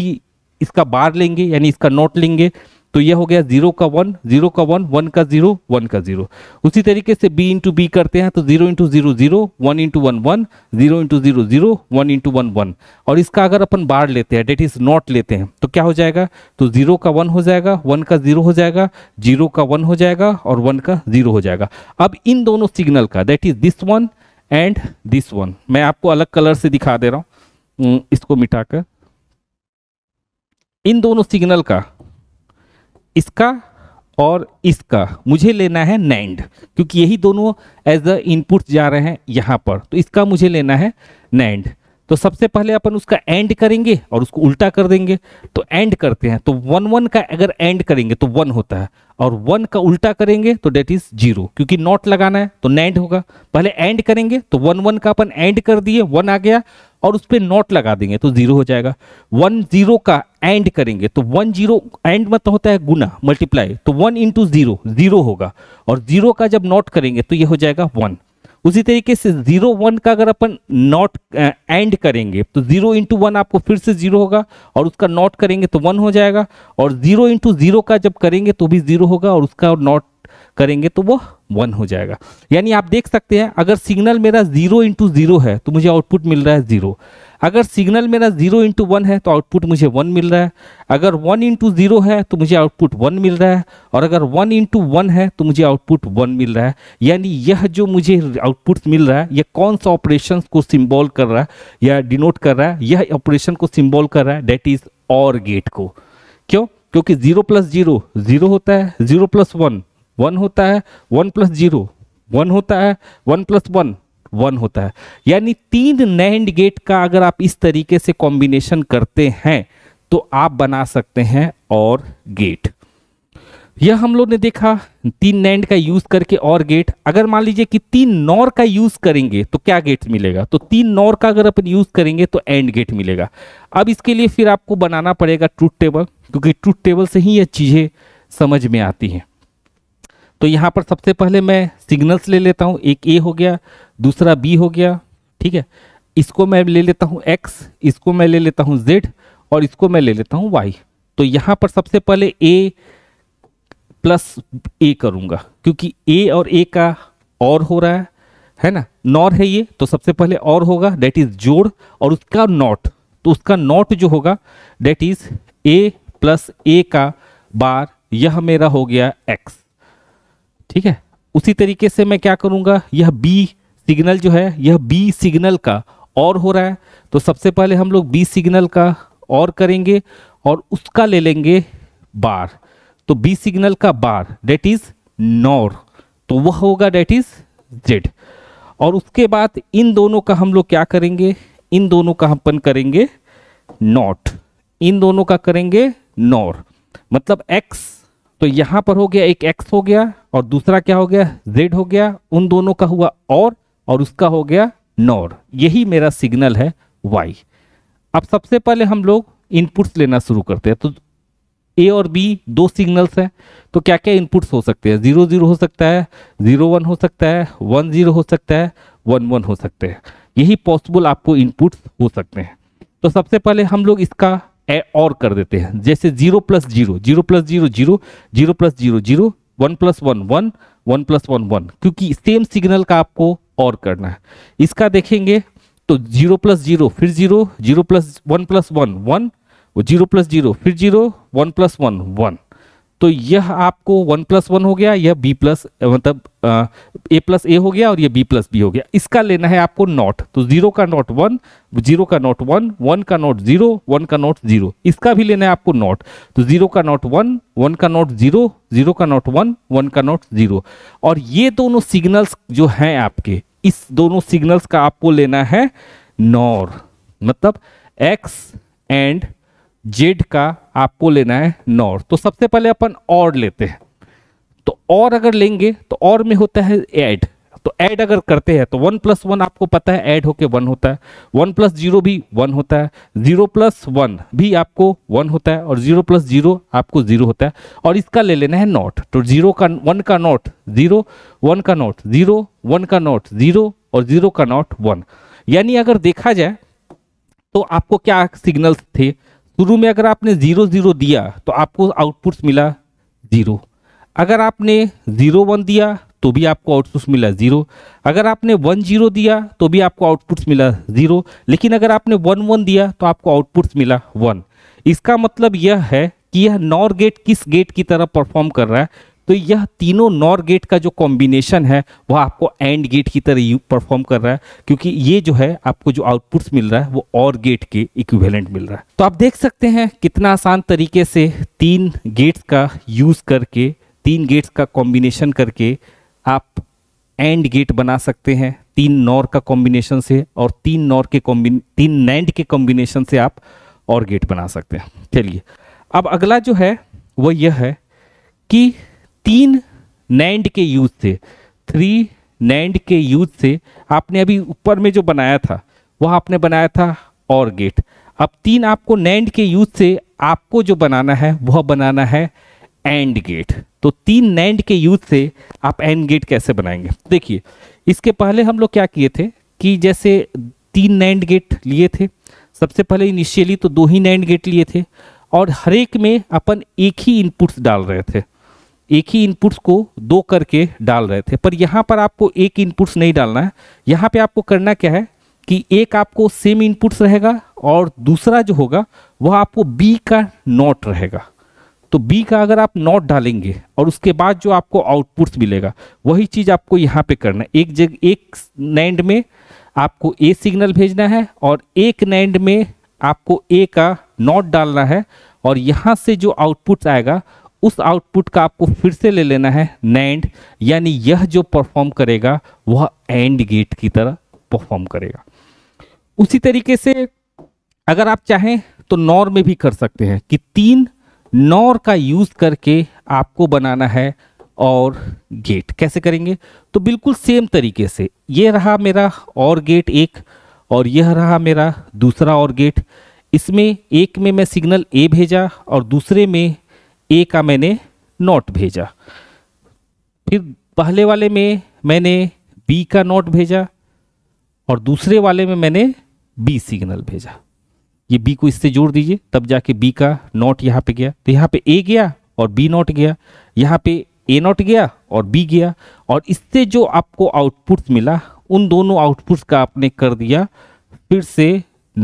इसका बार लेंगे यानी इसका नोट लेंगे तो ये हो गया जीरो का वन जीरो का वन वन का जीरो वन का जीरो उसी तरीके से बी इंटू बी करते हैं तो zero into zero zero one into one one zero into zero zero one into one one और इसका अगर अपन बार लेते हैं डेट इज नॉट लेते हैं तो क्या हो जाएगा तो जीरो का वन हो जाएगा वन का जीरो हो जाएगा जीरो का वन हो जाएगा और वन का जीरो हो जाएगा अब इन दोनों सिग्नल का that is this one and this one मैं आपको अलग कलर से दिखा दे रहा हूँ हम्म, इसको मिटाकर इन दोनों सिग्नल का इसका और इसका मुझे लेना है नैंड क्योंकि यही दोनों एज द इनपुट जा रहे हैं यहाँ पर तो इसका मुझे लेना है नैंड तो सबसे पहले अपन उसका एंड करेंगे और उसको उल्टा कर देंगे तो एंड करते हैं तो वन वन का अगर एंड करेंगे तो वन होता है और वन का उल्टा करेंगे तो डेट इज जीरो क्योंकि नॉट लगाना है तो नैंड होगा पहले एंड करेंगे तो वन वन का अपन एंड कर दिए वन आ गया और उस पर नॉट लगा देंगे तो जीरो हो जाएगा वन जीरो का एंड करेंगे तो वन जीरो एंड मतलब होता है गुना मल्टीप्लाई तो वन इंटू जीरो जीरो होगा और जीरो का जब नॉट करेंगे तो ये हो जाएगा वन उसी तरीके से जीरो वन का अगर अपन नॉट एंड करेंगे तो जीरो इंटू वन आपको फिर से जीरो होगा और उसका नॉट करेंगे तो वन हो जाएगा और जीरो इंटू जीरो का जब करेंगे तो भी जीरो होगा और उसका नॉट करेंगे तो वह वन हो जाएगा यानी आप देख सकते हैं अगर सिग्नल मेरा जीरो इंटू जीरो है तो मुझे आउटपुट मिल रहा है जीरो अगर सिग्नल मेरा जीरो इंटू वन है तो आउटपुट मुझे वन मिल रहा है अगर वन इंटू जीरो है तो मुझे आउटपुट वन मिल रहा है और अगर वन इंटू वन है तो मुझे आउटपुट वन मिल रहा है यानी यह जो मुझे आउटपुट मिल रहा है यह कौन सा ऑपरेशन को सिम्बॉल कर रहा है या डिनोट कर रहा है यह ऑपरेशन को सिम्बॉल कर रहा है डेट इज और गेट को क्यों क्योंकि जीरो प्लस जीरो जीरो होता है जीरो प्लस वन वन होता है वन प्लस जीरो वन होता है वन प्लस वन वन होता है यानी तीन नैंड गेट का अगर आप इस तरीके से कॉम्बिनेशन करते हैं तो आप बना सकते हैं और गेट यह हम लोग ने देखा तीन नैंड का यूज करके और गेट अगर मान लीजिए कि तीन नॉर का यूज करेंगे तो क्या गेट मिलेगा तो तीन नॉर का अगर अपन यूज करेंगे तो एंड गेट मिलेगा अब इसके लिए फिर आपको बनाना पड़ेगा ट्रूथ टेबल क्योंकि ट्रूथ टेबल से ही यह चीजें समझ में आती हैं तो यहाँ पर सबसे पहले मैं सिग्नल्स ले लेता हूँ एक ए हो गया दूसरा बी हो गया ठीक है इसको मैं ले लेता हूँ एक्स इसको मैं ले लेता हूँ जेड और इसको मैं ले लेता हूँ वाई तो यहाँ पर सबसे पहले ए प्लस ए करूँगा क्योंकि ए और ए का और हो रहा है है ना नॉर है ये तो सबसे पहले और होगा डेट इज जोड़ और उसका नॉट तो उसका नॉट जो होगा that is A plus A का बार यह मेरा हो गया एक्स ठीक है उसी तरीके से मैं क्या करूंगा यह बी सिग्नल जो है यह बी सिग्नल का और हो रहा है तो सबसे पहले हम लोग बी सिग्नल का और करेंगे और उसका ले लेंगे बार तो बी सिग्नल का बार डेट इज़ नॉर तो वह होगा डेट इज़ जेड और उसके बाद इन दोनों का हम लोग क्या करेंगे इन दोनों का हमपन करेंगे नॉट इन दोनों का करेंगे नॉर मतलब एक्स तो यहां पर हो गया एक एक्स हो गया और दूसरा क्या हो गया जेड हो गया उन दोनों का हुआ और और उसका हो गया नॉर यही मेरा सिग्नल है वाई अब सबसे पहले हम लोग इनपुट्स लेना शुरू करते हैं तो ए और बी दो सिग्नल्स हैं तो क्या क्या इनपुट्स हो सकते हैं जीरो जीरो हो सकता है जीरो वन हो सकता है वन जीरो हो सकता है वन वन हो सकते हैं यही पॉसिबल आपको इनपुट्स हो सकते हैं तो सबसे पहले हम लोग इसका और कर देते हैं जैसे zero plus zero zero plus zero zero zero plus zero zero one plus one one one plus one one क्योंकि सेम सिग्नल का आपको और करना है इसका देखेंगे तो जीरो प्लस जीरो फिर zero zero plus one plus one one zero plus zero फिर zero one plus one one तो यह आपको वन प्लस वन हो गया यह बी प्लस मतलब ए प्लस ए हो गया और यह बी प्लस बी हो गया इसका लेना है आपको नॉट तो जीरो का नॉट वन जीरो का नॉट वन वन का नॉट जीरो वन का नॉट जीरो इसका भी लेना है आपको नॉट तो जीरो का नॉट वन वन का नॉट जीरो जीरो का नॉट वन वन का नॉट जीरो और ये दोनों सिग्नल्स जो हैं आपके इस दोनों सिग्नल्स का आपको लेना है नॉर मतलब एक्स एंड जेड का आपको लेना है नॉर तो सबसे पहले अपन और लेते हैं तो और अगर लेंगे तो और में होता है एड तो ऐड अगर करते हैं तो वन प्लस वन आपको पता है ऐड होके वन होता है वन प्लस जीरो भी वन होता है जीरो प्लस वन भी आपको वन होता है और जीरो प्लस जीरो आपको जीरो होता है और इसका ले लेना है नॉट तो जीरो का वन का नॉट जीरो वन का नॉट जीरो वन का नॉट जीरो और जीरो का नॉट वन यानी अगर देखा जाए तो आपको क्या सिग्नल्स थे शुरू में अगर आपने ज़ीरो ज़ीरो दिया तो आपको आउटपुट्स मिला ज़ीरो अगर आपने ज़ीरो वन दिया तो भी आपको आउटपुट्स मिला ज़ीरो अगर आपने वन जीरो दिया तो भी आपको आउटपुट्स मिला ज़ीरो लेकिन अगर आपने वन वन दिया तो आपको आउटपुट्स मिला वन इसका मतलब यह है कि यह नॉर गेट किस गेट की तरह परफॉर्म कर रहा है तो यह तीनों नॉर गेट का जो कॉम्बिनेशन है वह आपको एंड गेट की तरह परफॉर्म कर रहा है क्योंकि ये जो है आपको जो आउटपुट्स मिल रहा है वो और गेट के इक्विवेलेंट मिल रहा है तो आप देख सकते हैं कितना आसान तरीके से तीन गेट्स का यूज करके तीन गेट्स का कॉम्बिनेशन करके आप एंड गेट बना सकते हैं तीन नॉर का कॉम्बिनेशन से और तीन नॉर के कॉम्बिन तीन नैंड के कॉम्बिनेशन से आप और गेट बना सकते हैं चलिए अब अगला जो है वह यह है कि तीन नैंड के यूज से थ्री नैंड के यूज से आपने अभी ऊपर में जो बनाया था वह आपने बनाया था और गेट अब तीन आपको नैंड के यूज से आपको जो बनाना है वह बनाना है एंड गेट तो तीन नैंड के यूज से आप एंड गेट कैसे बनाएंगे देखिए इसके पहले हम लोग क्या किए थे कि जैसे तीन नैंड गेट लिए थे सबसे पहले इनिशियली तो दो ही नैंड गेट लिए थे और हर एक में अपन एक ही इनपुट्स डाल रहे थे एक ही इनपुट्स को दो करके डाल रहे थे पर यहाँ पर आपको एक इनपुट्स नहीं डालना है यहाँ पे आपको करना क्या है कि एक आपको सेम इनपुट्स रहेगा और दूसरा जो होगा वह आपको बी का नॉट रहेगा तो बी का अगर आप नॉट डालेंगे और उसके बाद जो आपको आउटपुट्स मिलेगा वही चीज़ आपको यहाँ पे करना है एक जग एक नैंड में आपको ए सिग्नल भेजना है और एक नैंड में आपको ए का नॉट डालना है और यहाँ से जो आउटपुट्स आएगा उस आउटपुट का आपको फिर से ले लेना है नैंड यानी यह जो परफॉर्म करेगा वह एंड गेट की तरह परफॉर्म करेगा उसी तरीके से अगर आप चाहें तो नॉर में भी कर सकते हैं कि तीन नॉर का यूज करके आपको बनाना है और गेट कैसे करेंगे तो बिल्कुल सेम तरीके से यह रहा मेरा और गेट एक और यह रहा मेरा दूसरा और गेट इसमें एक में मैं सिग्नल ए भेजा और दूसरे में ए का मैंने नॉट भेजा फिर पहले वाले में मैंने बी का नॉट भेजा और दूसरे वाले में मैंने बी सिग्नल भेजा ये बी को इससे जोड़ दीजिए तब जाके बी का नॉट यहाँ पे गया तो यहाँ पे ए गया और बी नॉट गया यहाँ पे ए नॉट गया और बी गया और इससे जो आपको आउटपुट मिला उन दोनों आउटपुट्स का आपने कर दिया फिर से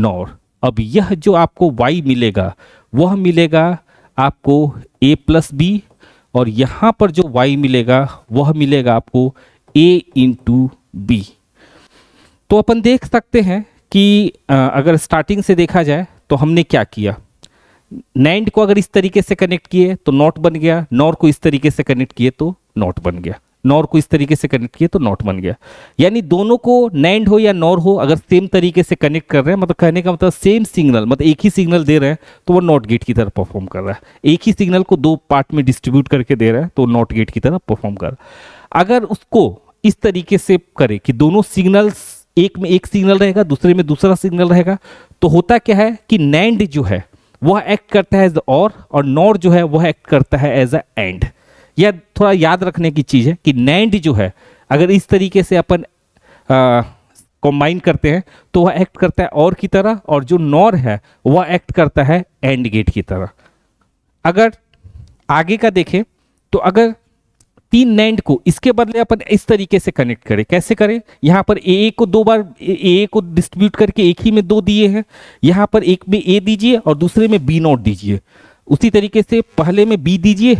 नोट अब यह जो आपको वाई मिलेगा वह मिलेगा आपको ए प्लस बी और यहाँ पर जो वाई मिलेगा वह मिलेगा आपको ए इंटू बी तो अपन देख सकते हैं कि अगर स्टार्टिंग से देखा जाए तो हमने क्या किया नैंड को अगर इस तरीके से कनेक्ट किए तो नॉट बन गया नॉर को इस तरीके से कनेक्ट किए तो नॉट बन गया नॉर को इस तरीके से कनेक्ट किया तो नॉट बन गया यानी दोनों को नैंड हो या नॉर हो अगर सेम तरीके से कनेक्ट कर रहे हैं मतलब कहने का मतलब सेम सिग्नल मतलब एक ही सिग्नल दे रहे हैं तो वो नॉट गेट की तरह परफॉर्म कर रहा है एक ही सिग्नल को दो पार्ट में डिस्ट्रीब्यूट करके दे रहा है तो नॉट गेट की तरह परफॉर्म कर रहा है अगर उसको इस तरीके से करे कि दोनों सिग्नल्स एक में एक सिग्नल रहेगा दूसरे में दूसरा सिग्नल रहेगा तो होता क्या है कि नैंड जो है वह एक्ट करता है एज और नॉर जो है वह एक्ट करता है एज अ एंड यह थोड़ा याद रखने की चीज़ है कि नैंड जो है अगर इस तरीके से अपन कंबाइन करते हैं तो वह एक्ट करता है और की तरह और जो नॉर है वह एक्ट करता है एंड गेट की तरह अगर आगे का देखें तो अगर तीन नैंड को इसके बदले अपन इस तरीके से कनेक्ट करें कैसे करें यहाँ पर ए को दो बार ए को डिस्ट्रीब्यूट करके एक ही में दो दिए हैं यहाँ पर एक में ए दीजिए और दूसरे में बी नोट दीजिए उसी तरीके से पहले में बी दीजिए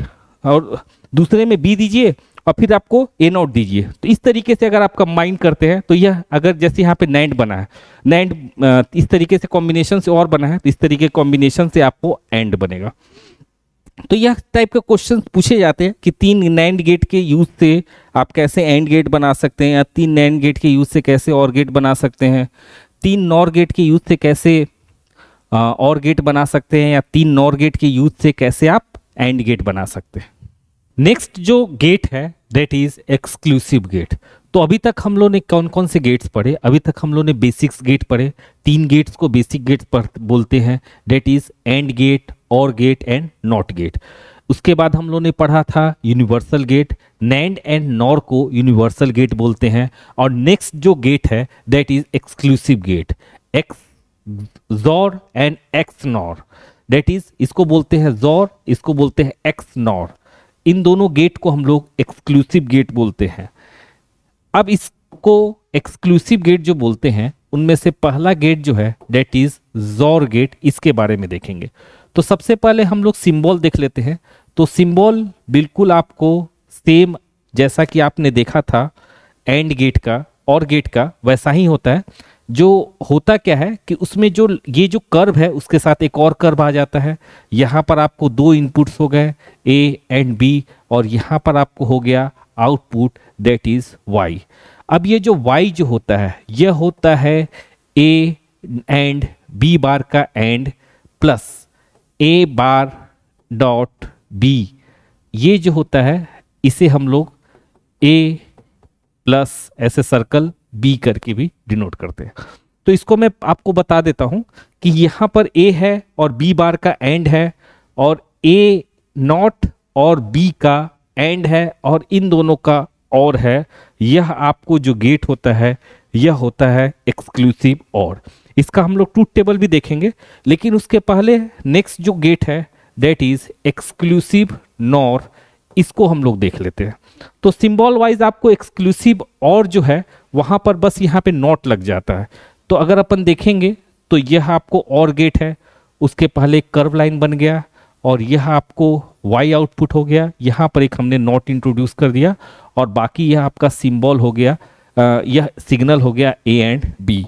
और दूसरे में बी दीजिए और फिर आपको ए नोट दीजिए तो इस तरीके से अगर आप कंबाइन करते हैं तो यह अगर जैसे यहाँ पे नैंड बना है नैंड इस तरीके से कॉम्बिनेशन से और बना है तो इस तरीके कॉम्बिनेशन से आपको एंड बनेगा तो यह टाइप के क्वेश्चन पूछे जाते हैं कि तीन नैंड गेट के यूज से आप कैसे एंड गेट बना सकते हैं या तीन नैंड गेट के यूज से कैसे और गेट बना सकते हैं तीन नॉर गेट के यूज से कैसे और गेट बना सकते हैं या तीन नॉर गेट के यूज से कैसे आप एंड गेट बना सकते हैं नेक्स्ट जो गेट है दैट इज एक्सक्लूसिव गेट तो अभी तक हम लोग ने कौन कौन से गेट्स पढ़े अभी तक हम लोग ने बेसिक्स गेट पढ़े तीन गेट्स को बेसिक गेट बोलते हैं that is AND gate OR gate and NOT gate उसके बाद हम लोग ने पढ़ा था universal gate NAND and NOR को यूनिवर्सल गेट बोलते हैं और नेक्स्ट जो गेट है that is exclusive gate XOR and XNOR that is इसको बोलते हैं जोर इसको बोलते हैं एक्स नॉर इन दोनों गेट को हम लोग एक्सक्लूसिव गेट बोलते हैं अब इसको एक्सक्लूसिव गेट जो बोलते हैं उनमें से पहला गेट जो है डेट इज जोर गेट इसके बारे में देखेंगे तो सबसे पहले हम लोग सिंबल देख लेते हैं तो सिंबल बिल्कुल आपको सेम जैसा कि आपने देखा था एंड गेट का और गेट का वैसा ही होता है जो होता क्या है कि उसमें जो ये जो कर्व है उसके साथ एक और कर्व आ जाता है यहाँ पर आपको दो इनपुट्स हो गए ए एंड बी और यहाँ पर आपको हो गया आउटपुट दैट इज़ वाई अब ये जो वाई जो होता है यह होता है ए एंड बी बार का and plus A bar dot B ये जो होता है इसे हम लोग ए प्लस ऐसे सर्कल बी करके भी डिनोट करते हैं तो इसको मैं आपको बता देता हूं कि यहां पर ए है और बी बार का एंड है और ए नॉट और बी का एंड है और इन दोनों का और है यह आपको जो गेट होता है यह होता है एक्सक्लूसिव और इसका हम लोग ट्रूथ टेबल भी देखेंगे लेकिन उसके पहले नेक्स्ट जो गेट है दैट इज एक्सक्लूसिव नॉर इसको हम लोग देख लेते हैं तो सिंबल वाइज आपको एक्सक्लूसिव और जो है वहां पर बस यहाँ पे नॉट लग जाता है तो अगर अपन देखेंगे तो यह आपको और गेट है उसके पहले कर्व लाइन बन गया और यह आपको वाई आउटपुट हो गया यहाँ पर एक हमने नॉट इंट्रोड्यूस कर दिया और बाकी यह आपका सिंबल हो गया यह सिग्नल हो गया ए एंड बी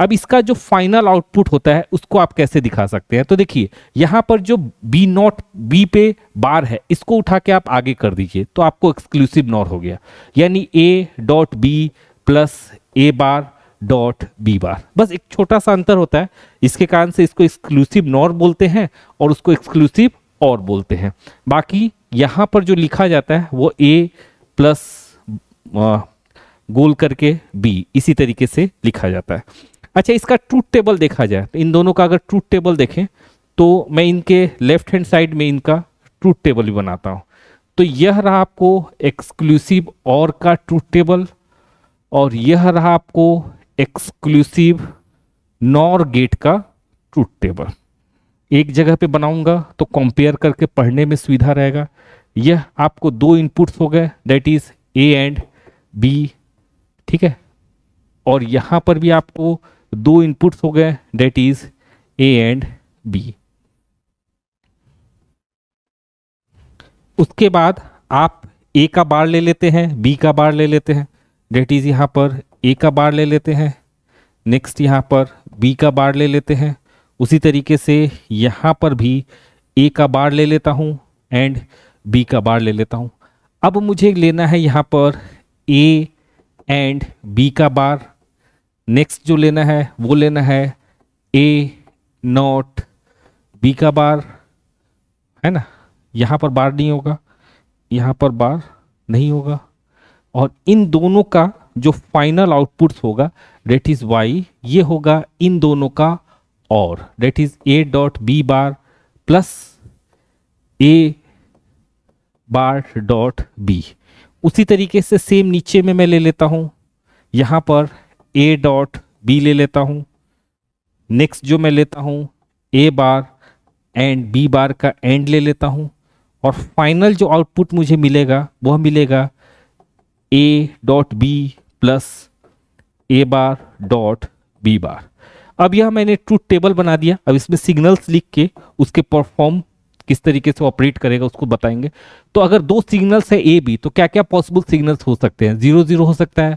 अब इसका जो फाइनल आउटपुट होता है उसको आप कैसे दिखा सकते हैं तो देखिए यहाँ पर जो बी नॉट बी पे बार है इसको उठा के आप आगे कर दीजिए तो आपको एक्सक्लूसिव नॉर हो गया यानी A dot B plus A bar dot B bar बस एक छोटा सा अंतर होता है इसके कारण से इसको एक्सक्लूसिव नॉर बोलते हैं और उसको एक्सक्लूसिव और बोलते हैं बाकी यहाँ पर जो लिखा जाता है वो ए प्लस गोल करके बी इसी तरीके से लिखा जाता है अच्छा इसका ट्रूथ टेबल देखा जाए तो इन दोनों का अगर ट्रूथ टेबल देखें तो मैं इनके लेफ्ट हैंड साइड में इनका ट्रूथ टेबल भी बनाता हूँ तो यह रहा आपको एक्सक्लूसिव और का ट्रूथ टेबल और यह रहा आपको एक्सक्लूसिव नॉर गेट का ट्रूथ टेबल एक जगह पे बनाऊंगा तो कंपेयर करके पढ़ने में सुविधा रहेगा यह आपको दो इनपुट्स हो गए that is A and B ठीक है और यहाँ पर भी आपको दो इनपुट्स हो गए that is A and B उसके बाद आप ए का बार ले लेते हैं बी का बार ले लेते हैं डेट इज यहाँ पर ए का बार ले लेते हैं नेक्स्ट यहाँ पर बी का बार ले लेते हैं उसी तरीके से यहाँ पर भी ए का बार ले लेता हूँ एंड बी का बार ले लेता हूँ अब मुझे लेना है यहाँ पर ए एंड बी का बार नेक्स्ट जो लेना है वो लेना है ए नॉट बी का बार है ना यहाँ पर बार नहीं होगा यहाँ पर बार नहीं होगा और इन दोनों का जो फाइनल आउटपुट होगा डेट इज़ वाई ये होगा इन दोनों का और that is A dot B bar plus A bar dot B उसी तरीके से सेम नीचे में मैं ले लेता हूँ यहाँ पर ए डॉट बी ले लेता हूँ नेक्स्ट जो मैं लेता हूँ ए बार एंड बी बार का एंड ले लेता हूँ और फाइनल जो आउटपुट मुझे मिलेगा वह मिलेगा A dot B plus A bar dot B bar अब यह मैंने ट्रूथ टेबल बना दिया अब इसमें सिग्नल्स लिख के उसके परफॉर्म किस तरीके से ऑपरेट करेगा उसको बताएंगे तो अगर दो सिग्नल्स है ए बी तो क्या क्या पॉसिबल सिग्नल्स हो सकते हैं जीरो जीरो हो सकता है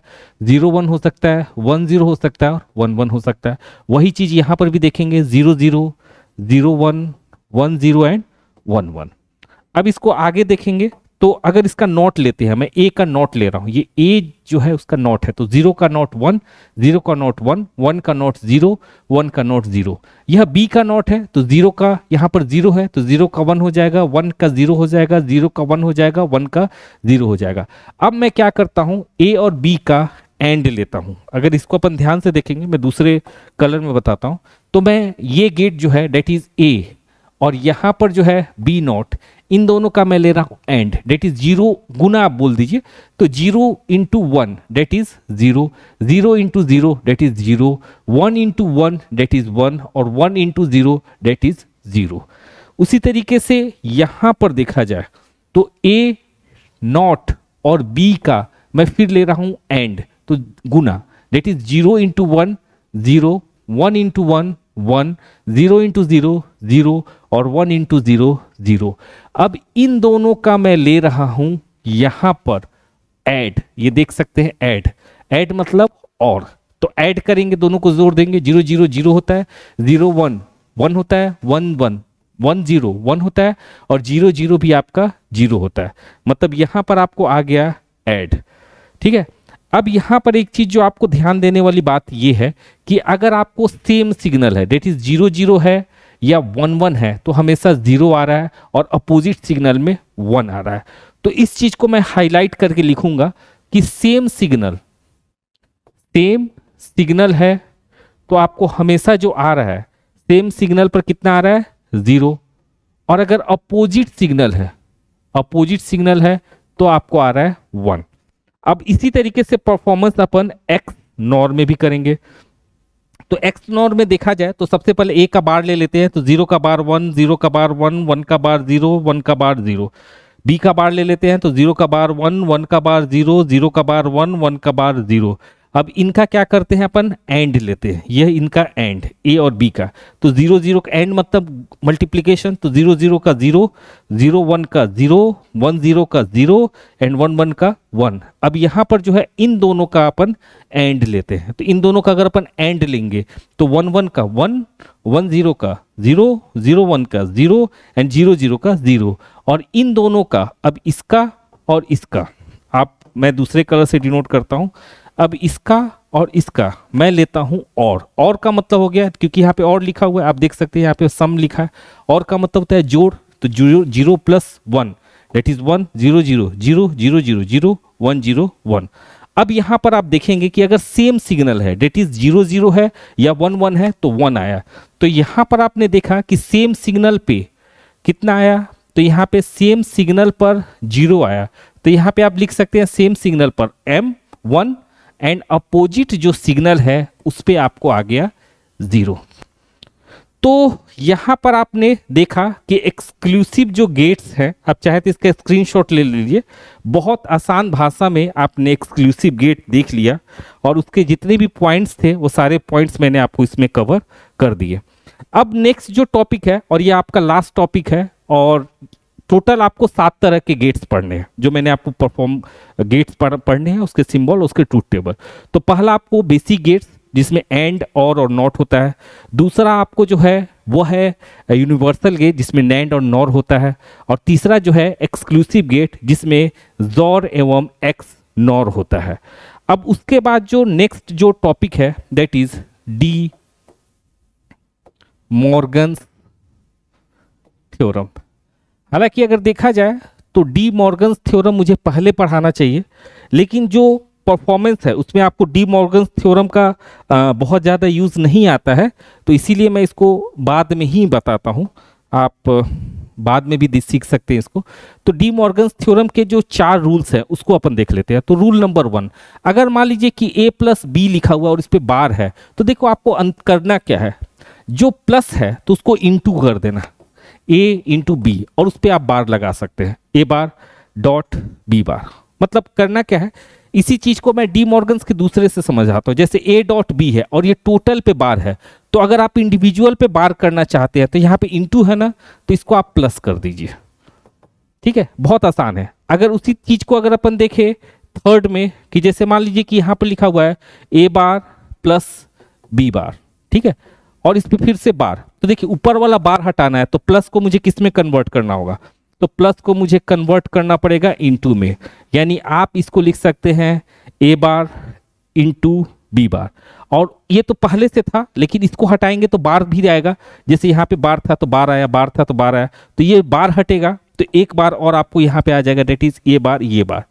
जीरो वन हो सकता है वन जीरो हो सकता है और वन वन हो सकता है वही चीज़ यहां पर भी देखेंगे zero zero zero one one zero and one one अब इसको आगे देखेंगे तो अगर इसका नॉट लेते हैं मैं ए का नॉट ले रहा हूं ये ए जो है उसका नॉट है तो जीरो का नॉट वन जीरो का नॉट वन वन का नॉट जीरो वन का नॉट जीरो यह बी का नॉट है तो जीरो का यहाँ पर जीरो है तो जीरो का वन हो जाएगा वन का जीरो हो जाएगा जीरो का वन हो जाएगा वन का जीरो हो जाएगा अब मैं क्या करता हूँ ए और बी का एंड लेता हूँ अगर इसको अपन ध्यान से देखेंगे मैं दूसरे कलर में बताता हूँ तो मैं ये गेट जो है डेट इज ए और यहाँ पर जो है बी नॉट इन दोनों का मैं ले रहा हूँ एंड डेट इज जीरो गुना आप बोल दीजिए तो zero into one that is zero zero into zero that is zero one into one that is one और one into zero that is zero उसी तरीके से यहां पर देखा जाए तो ए नॉट और बी का मैं फिर ले रहा हूं एंड तो गुना that is zero into one zero one into one one zero into zero zero और वन इंटू जीरो जीरो अब इन दोनों का मैं ले रहा हूं यहां पर एड ये देख सकते हैं एड एड मतलब और तो ऐड करेंगे दोनों को जोर देंगे जीरो जीरो जीरो होता है जीरो वन वन होता है one one one zero one होता है और जीरो जीरो भी आपका जीरो होता है मतलब यहां पर आपको आ गया ऐड ठीक है अब यहां पर एक चीज़ जो आपको ध्यान देने वाली बात यह है कि अगर आपको सेम सिग्नल है डेट इज जीरो जीरो है या वन वन है तो हमेशा जीरो आ रहा है और अपोजिट सिग्नल में वन आ रहा है तो इस चीज को मैं हाईलाइट करके लिखूंगा कि सेम सिग्नल सेम सिग्नल है तो आपको हमेशा जो आ रहा है सेम सिग्नल पर कितना आ रहा है जीरो और अगर अपोजिट सिग्नल है अपोजिट सिग्नल है तो आपको आ रहा है वन अब इसी तरीके से परफॉर्मेंस अपन एक्स नॉर में भी करेंगे तो एक्स नॉर में देखा जाए तो सबसे पहले एक का बार ले लेते हैं तो जीरो का बार वन जीरो का बार वन वन का बार जीरो वन का बार जीरो बी का बार ले लेते हैं तो जीरो का बार वन वन का बार जीरो जीरो का बार वन वन का बार जीरो अब इनका क्या करते हैं अपन एंड लेते हैं यह इनका एंड ए और बी का तो जीरो जीरो का एंड मतलब मल्टीप्लीकेशन तो जीरो जीरो का जीरो जीरो वन का जीरो वन जीरो का जीरो एंड वन वन का वन अब यहाँ पर जो है इन दोनों का अपन एंड लेते हैं तो इन दोनों का अगर अपन एंड लेंगे तो वन वन का वन वन जीरो का जीरो जीरो वन का जीरो एंड जीरो जीरो का जीरो और इन दोनों का अब इसका और इसका आप मैं दूसरे कलर से डिनोट करता हूँ अब इसका और इसका मैं लेता हूँ और और का मतलब हो गया क्योंकि यहाँ पे और लिखा हुआ है आप देख सकते हैं यहाँ पे सम लिखा है और का मतलब होता है जोड़ तो zero zero plus one that is one zero zero zero zero zero zero one zero one अब यहाँ पर आप देखेंगे कि अगर सेम सिग्नल है डेट इज जीरो जीरो है या वन वन है तो वन आया तो यहाँ पर आपने देखा कि सेम सिग्नल पे कितना आया तो यहाँ पे सेम सिग्नल पर जीरो आया तो यहाँ पे आप लिख सकते हैं सेम सिग्नल पर एम वन एंड अपोजिट जो सिग्नल है उस पर आपको आ गया ज़ीरो तो यहाँ पर आपने देखा कि एक्सक्लूसिव जो गेट्स हैं आप चाहे तो इसका स्क्रीनशॉट ले लीजिए बहुत आसान भाषा में आपने एक्सक्लूसिव गेट देख लिया और उसके जितने भी पॉइंट्स थे वो सारे पॉइंट्स मैंने आपको इसमें कवर कर दिए अब नेक्स्ट जो टॉपिक है और ये आपका लास्ट टॉपिक है और टोटल आपको सात तरह के गेट्स पढ़ने हैं जो मैंने आपको परफॉर्म गेट्स पढ़ने हैं उसके सिंबल उसके ट्रूथ टेबल तो पहला आपको बेसिक गेट्स जिसमें एंड और और नॉट होता है दूसरा आपको जो है वो है यूनिवर्सल गेट जिसमें नैंड और नॉर होता है और तीसरा जो है एक्सक्लूसिव गेट जिसमें जोर एवं एक्स नॉर होता है अब उसके बाद जो नेक्स्ट जो टॉपिक है that is De Morgan's theorem हालांकि अगर देखा जाए तो डी मॉर्गन्स थ्योरम मुझे पहले पढ़ाना चाहिए लेकिन जो परफॉर्मेंस है उसमें आपको डी मॉर्गन्स थ्योरम का आ, बहुत ज़्यादा यूज़ नहीं आता है तो इसीलिए मैं इसको बाद में ही बताता हूँ आप बाद में भी सीख सकते हैं इसको तो डी मॉर्गन्स थ्योरम के जो चार रूल्स हैं उसको अपन देख लेते हैं तो रूल नंबर वन अगर मान लीजिए कि ए प्लस बी लिखा हुआ और इस पर बार है तो देखो आपको अंत करना क्या है जो प्लस है तो उसको इंटू कर देना ए इंटू बी और उस पर आप बार लगा सकते हैं ए बार डॉट बी बार मतलब करना क्या है इसी चीज को मैं डी मॉर्गन्स के दूसरे से समझाता हूँ जैसे ए डॉट बी है और ये टोटल पे बार है तो अगर आप इंडिविजुअल पे बार करना चाहते हैं तो यहाँ पे इंटू है ना तो इसको आप प्लस कर दीजिए ठीक है बहुत आसान है अगर उसी चीज को अगर अपन देखें थर्ड में कि जैसे मान लीजिए कि यहाँ पर लिखा हुआ है ए बार प्लस बी बार ठीक है और इस पर फिर से बार तो देखिए ऊपर वाला बार हटाना है तो प्लस को मुझे किस में कन्वर्ट करना होगा तो प्लस को मुझे कन्वर्ट करना पड़ेगा इनटू में यानी आप इसको लिख सकते हैं ए बार इनटू बी बार और ये तो पहले से था लेकिन इसको हटाएंगे तो बार भी जाएगा जैसे यहाँ पे बार था तो बार आया बार था तो बार आया तो ये बार हटेगा तो एक बार और आपको यहाँ पे आ जाएगा डेट इज ए बार ये बार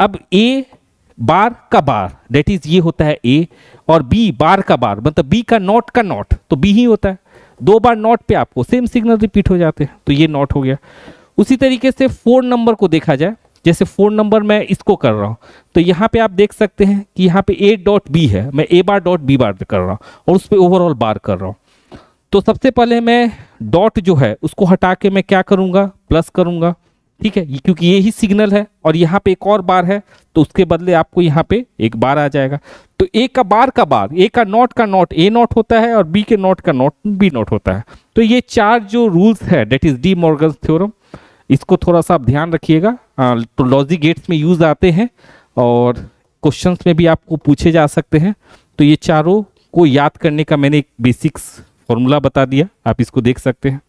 अब ए बार का बार डेट इज ये होता है ए और बी बार का बार मतलब बी का नॉट का नॉट तो बी ही होता है दो बार नॉट पे आपको सेम सिग्नल रिपीट हो जाते हैं तो ये नॉट हो गया उसी तरीके से फोन नंबर को देखा जाए जैसे फ़ोन नंबर मैं इसको कर रहा हूँ तो यहाँ पे आप देख सकते हैं कि यहाँ पे ए डॉट बी है मैं ए बार डॉट बी बार कर रहा हूँ और उस पर ओवरऑल बार कर रहा हूँ तो सबसे पहले मैं डॉट जो है उसको हटा के मैं क्या करूँगा प्लस करूँगा ठीक है क्योंकि ये ही सिग्नल है और यहाँ पे एक और बार है तो उसके बदले आपको यहाँ पे एक बार आ जाएगा तो ए का बार का बार ए का नॉट का नॉट ए नॉट होता है और बी के नॉट का नॉट बी नॉट होता है तो ये चार जो रूल्स है that is De Morgan theorem इसको थोड़ा सा आप ध्यान रखिएगा तो लॉजिक गेट्स में यूज आते हैं और क्वेश्चन में भी आपको पूछे जा सकते हैं तो ये चारों को याद करने का मैंने एक बेसिक्स फॉर्मूला बता दिया आप इसको देख सकते हैं